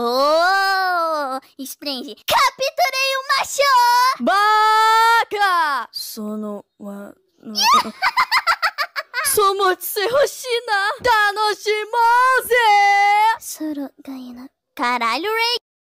Oh! Esprende. Capturei uma show! Baka! Sono wa... Somotsu Hoshina! Tanoshimou-ze! Soro ga ina. Caralho, Ray!